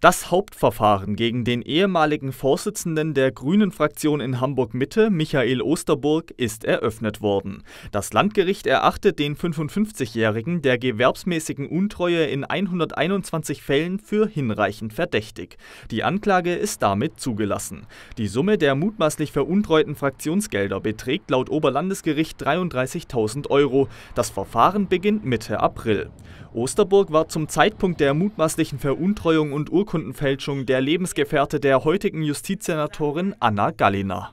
Das Hauptverfahren gegen den ehemaligen Vorsitzenden der Grünen-Fraktion in Hamburg-Mitte, Michael Osterburg, ist eröffnet worden. Das Landgericht erachtet den 55-Jährigen der gewerbsmäßigen Untreue in 121 Fällen für hinreichend verdächtig. Die Anklage ist damit zugelassen. Die Summe der mutmaßlich veruntreuten Fraktionsgelder beträgt laut Oberlandesgericht 33.000 Euro. Das Verfahren beginnt Mitte April. Osterburg war zum Zeitpunkt der mutmaßlichen Veruntreuung und Ur Urkundenfälschung der Lebensgefährte der heutigen Justizsenatorin Anna Gallina.